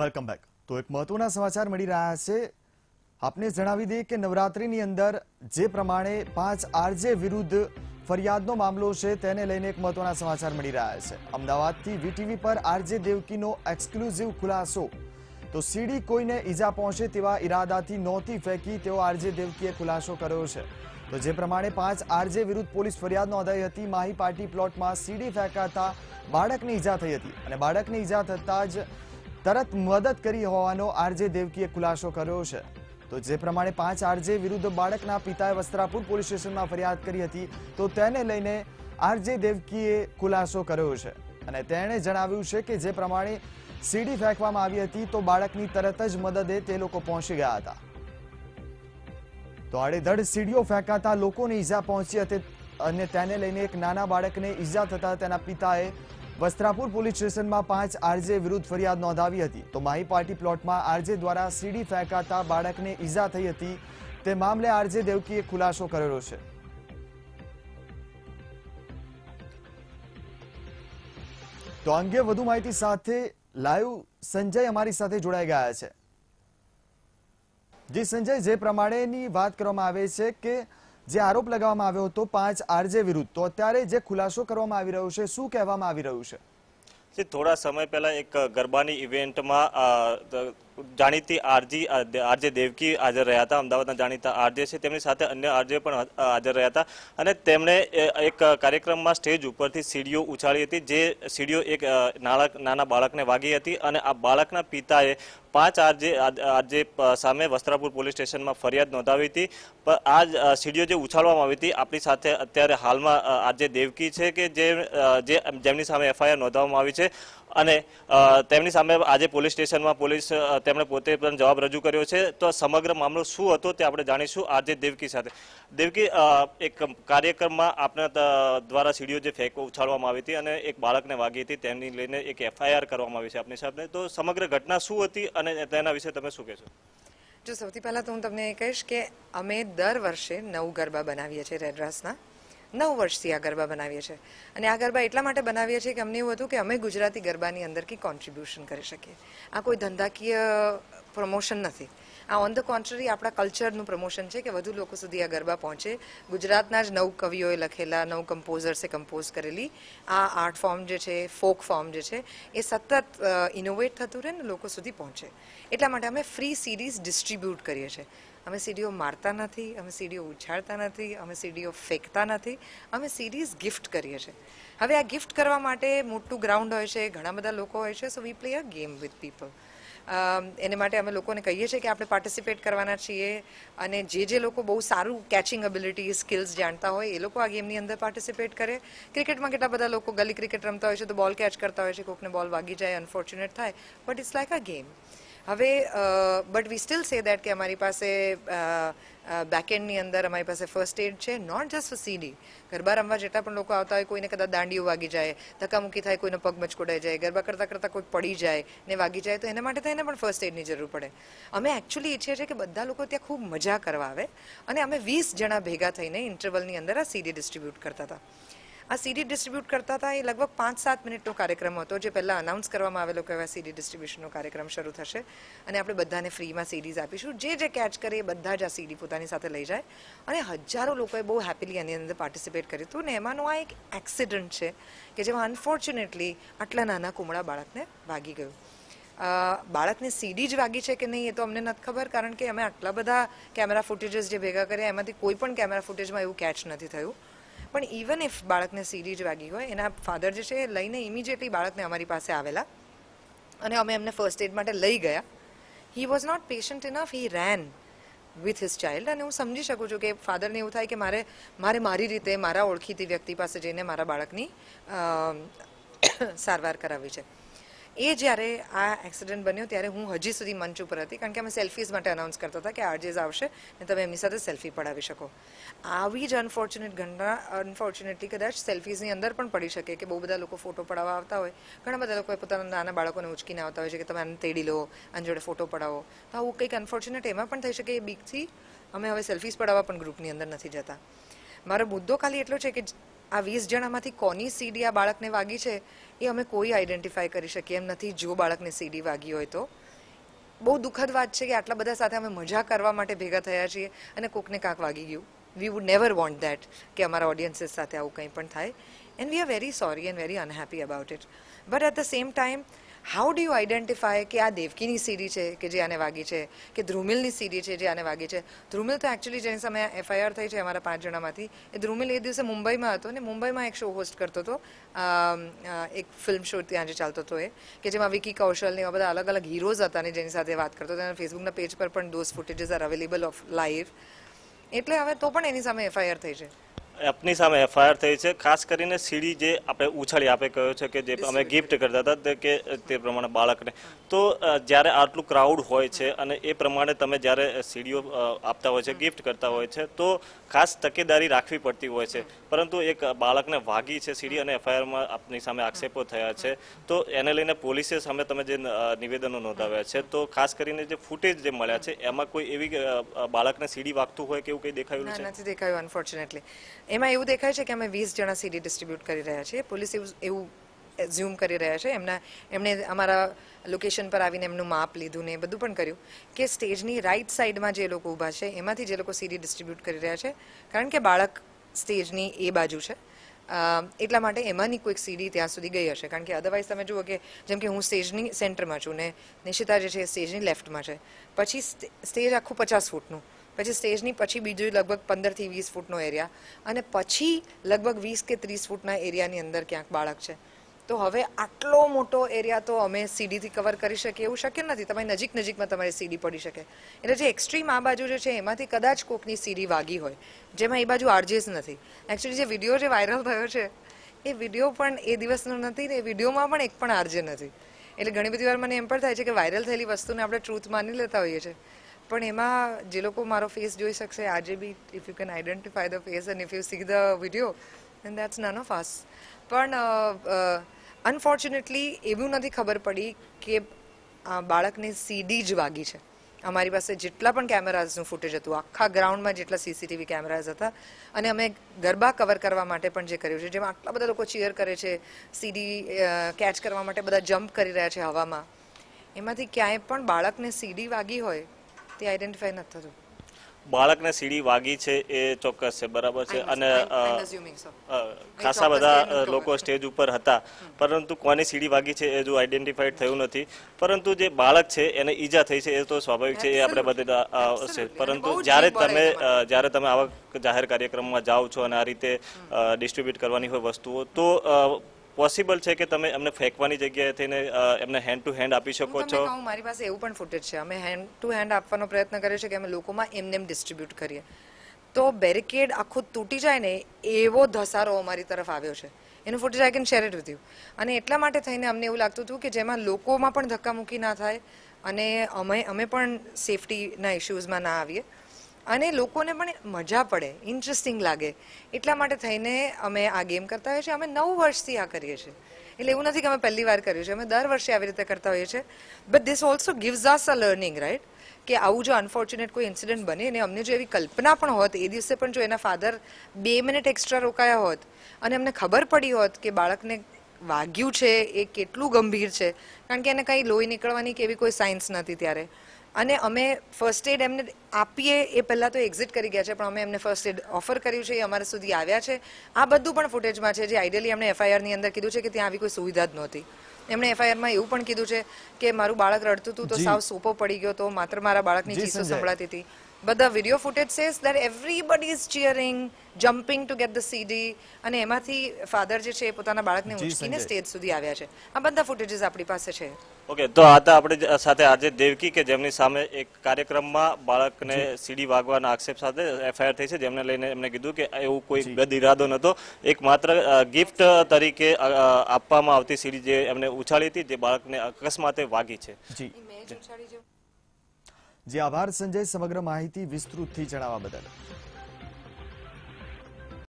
Welcome back તો એક મહત્વના સમાચાર મળી રહ્યા છે આપને જણાવી દઈએ કે નવરાત્રીની અંદર જે પ્રમાણે પાંચ આરજે વિરુદ્ધ ફરિયાદનો મામલો છે તેને લઈને એક મહત્વના સમાચાર મળી રહ્યા છે અમદાવાદથી વીટીવી પર આરજે દેવકીનો એક્સક્લુઝિવ ખુલાસો તો સીડી કોઈને ઈજા પહોંચે તેવા ઈરાદાથી નહોતી ફેંકી તેઓ આરજે દેવકીએ ખુલાસો કર્યો છે તો જે પ્રમાણે પાંચ આરજે વિરુદ્ધ પોલીસ ફરિયાદ નોંધાઈ હતી માહી પાર્ટી પ્લોટમાં સીડી ફેંકાતા બાળકને ઈજા થઈ હતી અને બાળકને ઈજા થતાં જ તરત મદદ કરી હોવાનો આરજે દેવકીએ ખુલાસો કર્યો છે તો જે પ્રમાણે પાંચ આરજે વિરુદ્ધ બાળકના પિતાએ વસ્ત્રાપુર પોલીસ સ્ટેશનમાં ફરિયાદ કરી હતી તો તેને લઈને આરજે દેવકીએ ખુલાસો કર્યો છે અને તેણે જણાવ્યું છે કે જે પ્રમાણે સીડી ફેંકવામાં આવી હતી તો બાળકની તરત જ મદદે તે લોકો પહોંચી ગયા હતા તો આડેધડ સીડીઓ ફેંકાતા લોકોને ઈજા પહોંચી હતી અને તેને લઈને એક નાના બાળકને ઈજા થતા તેના પિતાએ વસ્ત્રાપુર પોલીસ સ્ટેશનમાં પાંચ આરજે વિરુદ્ધ ફરિયાદ નોંધાવી હતી તો માહી પાર્ટી પ્લોટમાં આરજે દ્વારા સીડી ફેંકાતા બાળકને ઈજા થઈ હતી તે મામલે આરજે દેવકીએ ખુલાસો કરેલો છે તો અંગે વધુ માહિતી સાથે લાઈવ સંજય અમારી સાથે જોડાઈ ગયા છે જી સંજય જે પ્રમાણેની વાત કરવામાં આવે છે કે જે આરોપ લગાવવામાં આવ્યો હતો પાંચ આરજે વિરુદ્ધ તો અત્યારે જે ખુલાસો કરવામાં આવી રહ્યો છે શું કહેવામાં આવી રહ્યું છે થોડા સમય પહેલા એક ગરબાની ઇવેન્ટમાં જાણીતી આરજી આરજે દેવકી હાજર રહ્યા હતા અમદાવાદના જાણીતા આરજે છે તેમની સાથે અન્ય આરજે પણ હાજર રહ્યા હતા અને તેમણે એક કાર્યક્રમમાં સ્ટેજ ઉપરથી સીડીઓ ઉછાળી હતી જે સીડીઓ એક નાના બાળકને વાગી હતી અને આ બાળકના પિતાએ પાંચ આરજે આરજે સામે વસ્ત્રાપુર પોલીસ સ્ટેશનમાં ફરિયાદ નોંધાવી હતી પણ આ સીડીઓ જે ઉછાળવામાં આવી હતી આપણી સાથે અત્યારે હાલમાં આરજે દેવકી છે કે જે જેમની સામે એફઆઈઆર નોંધાવવામાં આવી છે અને તેમની સામે આજે પોલીસ સ્ટેશનમાં પોલીસ તેમણે પોતે પણ જવાબ રજૂ કર્યો છે તો સમગ્ર મામલો શું હતો તે આપણે જાણીશું આજે દેવકી સાથે દેવકી એક કાર્યક્રમમાં આપના દ્વારા સીડીઓ જે ફેંક ઉછાળવામાં આવી હતી અને એક બાળકને વાગી હતી તેની લઈને એક એફઆઈઆર કરવામાં આવી છે આપની સાહેબને તો સમગ્ર ઘટના શું હતી અને તેના વિશે તમે શું કહેશો જો સૌથી પહેલાં તો હું તમને એ કહીશ કે અમે દર વર્ષે નવું ગરબા બનાવીએ છીએ રેડ્રાસના નવ વર્ષથી આ ગરબા બનાવીએ છીએ અને આ ગરબા એટલા માટે બનાવીએ છીએ કે અમને એવું હતું કે અમે ગુજરાતી ગરબાની અંદરથી કોન્ટ્રીબ્યુશન કરી શકીએ આ કોઈ ધંધાકીય પ્રમોશન નથી આ ઓન ધ કોન્ટ્રરી આપણા કલ્ચરનું પ્રમોશન છે કે વધુ લોકો સુધી આ ગરબા પહોંચે ગુજરાતના જ નવ કવિઓએ લખેલા નવ કમ્પોઝર્સે કમ્પોઝ કરેલી આ આર્ટ ફોર્મ જે છે ફોક ફોર્મ જે છે એ સતત ઇનોવેટ થતું રહે ને લોકો સુધી પહોંચે એટલા માટે અમે ફ્રી સિરીઝ ડિસ્ટ્રીબ્યુટ કરીએ છીએ અમે સીડીઓ મારતા નથી અમે સીડીઓ ઉછાળતા નથી અમે સીડીઓ ફેંકતા નથી અમે સીડીઝ ગિફ્ટ કરીએ છીએ હવે આ ગિફ્ટ કરવા માટે મોટું ગ્રાઉન્ડ હોય છે ઘણા બધા લોકો હોય છે so we play a game with people એને માટે અમે લોકોને કહીએ છીએ કે આપણે પાર્ટિસિપેટ કરવાના છીએ અને જે જે લોકો બહુ સારું કેચિંગ એબિલિટી સ્કિલ્સ જાણતા હોય એ લોકો આ ગેમની અંદર પાર્ટિસિપેટ કરે ક્રિકેટમાં કેટલા બધા લોકો ગલી ક્રિકેટ રમતા હોય છે તો બોલ કેચ કરતા હોય છે કોઈકને બોલ વાગી જાય અનફોર્ચ્યુનેટ થાય but it's like a game હવે but we still say that કે અમારી પાસે બેકએન્ડની અંદર અમારી પાસે ફર્સ્ટ એડ છે not just for CD garba રમવા જેટલા પણ લોકો આવતા હોય કોઈને કદાચ દાંડીઓ વાગી જાય ધક્કામુક્કી થાય કોઈનો પગ મચકોડાઈ જાય ગરબા કરતાં કરતાં કોઈ પડી જાય ને વાગી જાય તો એના માટે તો એને પણ ફર્સ્ટ એડની જરૂર પડે અમે એકચ્યુઅલી ઈચ્છીએ છીએ કે બધા લોકો ત્યાં ખૂબ મજા કરવા આવે અને અમે વીસ જણા ભેગા થઈને ઇન્ટરવલની અંદર આ સીડી ડિસ્ટ્રીબ્યુટ કરતા હતા આ સીડી ડિસ્ટ્રીબ્યુટ કરતા હતા એ લગભગ પાંચ સાત મિનિટનો કાર્યક્રમ હતો જે પહેલાં અનાઉન્સ કરવામાં આવેલો કે હવે સીડી ડિસ્ટ્રીબ્યુશનનો કાર્યક્રમ શરૂ થશે અને આપણે બધાને ફ્રીમાં સીડીઝ આપીશું જે જે કેચ કરે એ બધા જ આ સીડી પોતાની સાથે લઈ જાય અને હજારો લોકોએ બહુ હેપીલી એની અંદર પાર્ટિસિપેટ કર્યું હતું ને એમાંનું આ એક એક્સિડન્ટ છે કે જેમાં અનફોર્ચ્યુનેટલી આટલા નાના કુમળા બાળકને વાગી ગયું બાળકને સીડી જ વાગી છે કે નહીં એ તો અમને નથી ખબર કારણ કે અમે આટલા બધા કેમેરા ફૂટેજીસ જે ભેગા કર્યા એમાંથી કોઈ પણ કેમેરા ફૂટેજમાં એવું કેચ નથી થયું પણ ઇવન ઇફ બાળકને સીડી વાગી હોય એના ફાધર જે છે એ લઈને ઇમિડિયેટલી બાળકને અમારી પાસે આવેલા અને અમે એમને ફર્સ્ટ એડ માટે લઈ ગયા he was not patient enough he ran with his child અને હું સમજી શકું છું કે ફાધરને એવું થાય કે મારે મારે મારી રીતે મારા ઓળખીતી વ્યક્તિ પાસે જઈને મારા બાળકની સારવાર કરાવવી છે એ જ્યારે આ એક્સિડન્ટ બન્યો ત્યારે હું હજી સુધી મંચ ઉપર હતી કારણ કે અમે સેલ્ફીઝ માટે અનાઉન્સ કરતા હતા કે આરજેઝ આવશે ને તમે એમની સાથે સેલ્ફી પડાવી શકો આવી જ અનફોર્ચ્યુનેટ ઘટના અનફોર્ચ્યુનેટલી કદાચ સેલ્ફીઝની અંદર પણ પડી શકે કે બહુ બધા લોકો ફોટો પડાવવા આવતા હોય ઘણા બધા લોકો પોતાના નાના બાળકોને ઉચકીને આવતા હોય છે કે તમે આને તેડી લો આની જોડે ફોટો પડાવો તો આવું કંઈક અનફોર્ચ્યુનેટ એમાં પણ થઈ શકે એ બીકથી અમે હવે સેલ્ફીઝ પડાવવા પણ ગ્રુપની અંદર નથી જતા મારો મુદ્દો ખાલી એટલો છે કે આ વીસ જણામાંથી કોની સીડી આ બાળકને વાગી છે એ અમે કોઈ આઈડેન્ટિફાય કરી શકીએ એમ નથી જો બાળકને સીડી વાગી હોય તો બહુ દુઃખદ વાત છે કે આટલા બધા સાથે અમે મજા કરવા માટે ભેગા થયા છીએ અને કોકને કાંક વાગી ગયું we would never want that કે અમારા ઓડિયન્સીસ સાથે આવું કંઈ પણ થાય and we are very sorry and very unhappy about it but at the same time how do you identify કે આ દેવકીની સીડી છે કે જે આને વાગી છે કે ધ્રુમિલની સીડી છે જે આને વાગી છે ધ્રુમિલ તો એકચ્યુઅલી જેની સામે એફઆઈઆર થઈ છે અમારા પાંચ જણામાંથી એ ધ્રુમિલ એ દિવસે મુંબઈમાં હતો ને મુંબઈમાં એક શો હોસ્ટ કરતો હતો એક ફિલ્મ શો ત્યાં જે ચાલતો હતો એ કે જેમાં વિકી કૌશલ ને એવા બધા અલગ અલગ હીરોઝ હતા ને જેની સાથે વાત કરતો હતો અને ફેસબુકના પેજ પર પણ those footages are available of live એટલે હવે તો પણ એની સામે એફઆઈઆર થઈ છે એપની સામે એફઆઈઆર થઈ છે ખાસ કરીને સીડી જે આપણે ઉછાળી આપે કહ્યો છે કે જે અમે ગિફ્ટ કરતા હતા કે તે પ્રમાણે બાળકને તો જ્યારે આટલું ક્રાઉડ હોય છે અને એ પ્રમાણે તમે જ્યારે સીડીઓ આપતા હોય છે ગિફ્ટ કરતા હોય છે તો ખાસ તકેદારી રાખવી પડતી હોય છે પરંતુ એક બાળકને વાગી છે સીડી અને એફઆઈઆરમાં આપની સામે આક્ષેપો થયા છે તો એને લઈને પોલીસે સામે તમે જે નિવેદનો નોંધાવ્યા છે તો ખાસ કરીને જે ફૂટેજ જે મળ્યા છે એમાં કોઈ એવી બાળકને સીડી વાગતું હોય કે એવું કંઈ દેખાયું છે નથી દેખાયું અનફોર્ચ્યુનેટલી એમાં એવું દેખાય છે કે અમે વીસ જણા સીડી ડિસ્ટ્રીબ્યુટ કરી રહ્યા છીએ પોલીસ એવું ઝૂમ કરી રહ્યા છે એમના એમણે અમારા લોકેશન પર આવીને એમનું માપ લીધું ને એ બધું પણ કર્યું કે સ્ટેજની રાઈટ સાઈડમાં જે લોકો ઊભા છે એમાંથી જે લોકો સીડી ડિસ્ટ્રીબ્યુટ કરી રહ્યા છે કારણ કે બાળક સ્ટેજની એ બાજુ છે એટલા માટે એમાંની કોઈક સીડી ત્યાં સુધી ગઈ હશે કારણ કે અદરવાઇઝ તમે જુઓ કે જેમ કે હું સ્ટેજની સેન્ટરમાં છું ને નિશિતા જે છે સ્ટેજની લેફ્ટમાં છે પછી સ્ટેજ આખું પચાસ ફૂટનું પછી સ્ટેજની પછી બીજું લગભગ પંદરથી વીસ ફૂટનો એરિયા અને પછી લગભગ વીસ કે ત્રીસ ફૂટના એરિયાની અંદર ક્યાંક બાળક છે તો હવે આટલો મોટો એરિયા તો અમે સીડીથી કવર કરી શકીએ એવું શક્ય નથી તમારી નજીક નજીકમાં તમારી સીડી પડી શકે એટલે જે એક્સ્ટ્રીમ આ બાજુ જે છે એમાંથી કદાચ કોકની સીડી વાગી હોય જેમાં એ બાજુ આરજેસ નથી એકચ્યુઅલી જે વિડીયો જે વાયરલ થયો છે એ વિડીયો પણ એ દિવસનો નથી ને એ વિડીયોમાં પણ એક પણ આરજે નથી એટલે ઘણી બધી વાર મને એમ પણ થાય છે કે વાયરલ થયેલી વસ્તુને આપણે ટ્રુથ માની લેતા હોઈએ છીએ પણ એમાં જે લોકો મારો ફેસ જોઈ શકશે આજે બી if you can identify the face and if you see the video and that's none of us પણ અનફોર્ચ્યુનેટલી એવું નથી ખબર પડી કે બાળકને સીડી જ વાગી છે અમારી પાસે જેટલા પણ કેમેરાઝનું ફૂટેજ હતું આખા ગ્રાઉન્ડમાં જેટલા સીસીટીવી કેમેરાઝ હતા અને અમે ગરબા કવર કરવા માટે પણ જે કર્યું છે જેમાં આટલા બધા લોકો ચીયર કરે છે સીડી કેચ કરવા માટે બધા જમ્પ કરી રહ્યા છે હવામાં એમાંથી ક્યાંય પણ બાળકને સીડી વાગી હોય તે આઈડેન્ટિફાઈ નથી થતું બાળકને સીડી વાગી છે એ ચોક્કસ છે બરાબર છે અને ખાસા બધા લોકો સ્ટેજ ઉપર હતા પરંતુ કોની સીડી વાગી છે એ જો આઈડેન્ટિફાઈડ થયું નથી પરંતુ જે બાળક છે એને ઈજા થઈ છે એ તો સ્વાભાવિક છે એ આપણે બધે છે પરંતુ જ્યારે તમે જ્યારે તમે આવા જાહેર કાર્યક્રમમાં જાઓ છો અને આ રીતે ડિસ્ટ્રીબ્યુટ કરવાની હોય વસ્તુઓ તો પોસિબલ છે કે તમે અમને ફેંકવાની જગ્યાએ થઈને એમને હેન્ડ ટુ હેન્ડ આપી શકો છો મારી પાસે એવું પણ ફૂટેજ છે અમે હેન્ડ ટુ હેન્ડ આપવાનો પ્રયત્ન કરીએ છીએ કે અમે લોકોમાં એમને એમ ડિસ્ટ્રીબ્યુટ કરીએ તો બેરિકેડ આખું તૂટી જાય ને એવો ધસારો અમારી તરફ આવ્યો છે એનું footage I can share it with you અને એટલા માટે થઈને અમને એવું લાગતું હતું કે જેમાં લોકોમાં પણ ધક્કામુક્કી ના થાય અને અમે અમે પણ સેફટીના ઇશ્યુઝમાં ના આવીએ અને લોકોને પણ મજા પડે ઇન્ટરેસ્ટિંગ લાગે એટલા માટે થઈને અમે આ ગેમ કરતા હોઈએ છીએ અમે નવ વર્ષથી આ કરીએ છીએ એટલે એવું નથી કે અમે પહેલી વાર કર્યું છે અમે દર વર્ષે આવી રીતે કરતા હોઈએ છીએ but this also gives us a learning right કે આવું જો અનફોર્ચ્યુનેટ કોઈ ઇન્સિડન્ટ બને અને અમને જો એવી કલ્પના પણ હોત એ દિવસે પણ જો એના ફાધર બે મિનિટ એક્સ્ટ્રા રોકાયા હોત અને અમને ખબર પડી હોત કે બાળકને વાગ્યું છે એ કેટલું ગંભીર છે કારણ કે એને કંઈ લોહી નીકળવાની કે એવી કોઈ સાયન્સ નથી ત્યારે અને અમે ફર્સ્ટ એડ એમને આપીએ એ પહેલાં તો એક્ઝિટ કરી ગયા છે પણ અમે એમને ફર્સ્ટ એડ ઓફર કર્યું છે એ અમારા સુધી આવ્યા છે આ બધું પણ ફૂટેજમાં છે જે આઈડિયલી એમણે એફઆઈઆરની અંદર કીધું છે કે ત્યાં આવી કોઈ સુવિધા જ નહોતી એમણે એફઆઈઆરમાં એવું પણ કીધું છે કે મારું બાળક રડતું હતું તો સાવ સોપો પડી ગયો તો માત્ર મારા બાળકની ચીસો સંભળાતી હતી But the video footage says that everybody is cheering, jumping to get the CD. અને એમાંથી ફાધર જે છે એ પોતાના બાળકને ઉંચકીને સ્ટેજ સુધી આવ્યા છે આ બધા ફૂટેજીસ આપણી પાસે છે ઓકે તો આ હતા આપણી સાથે આજે દેવકી કે જેમની સામે એક કાર્યક્રમમાં બાળકને સીડી વાગવાના આક્ષેપ સાથે એફઆઈઆર થઈ છે જેમને લઈને એમને કીધું કે એવું કોઈ ગદ ઇરાદો નહોતો એક માત્ર ગિફ્ટ તરીકે આપવામાં આવતી સીડી જે એમને ઉછાળી હતી જે બાળકને અકસ્માતે વાગી છે જી જે આભાર સંજય સમગ્ર માહિતી વિસ્તૃતથી જણાવવા બદલ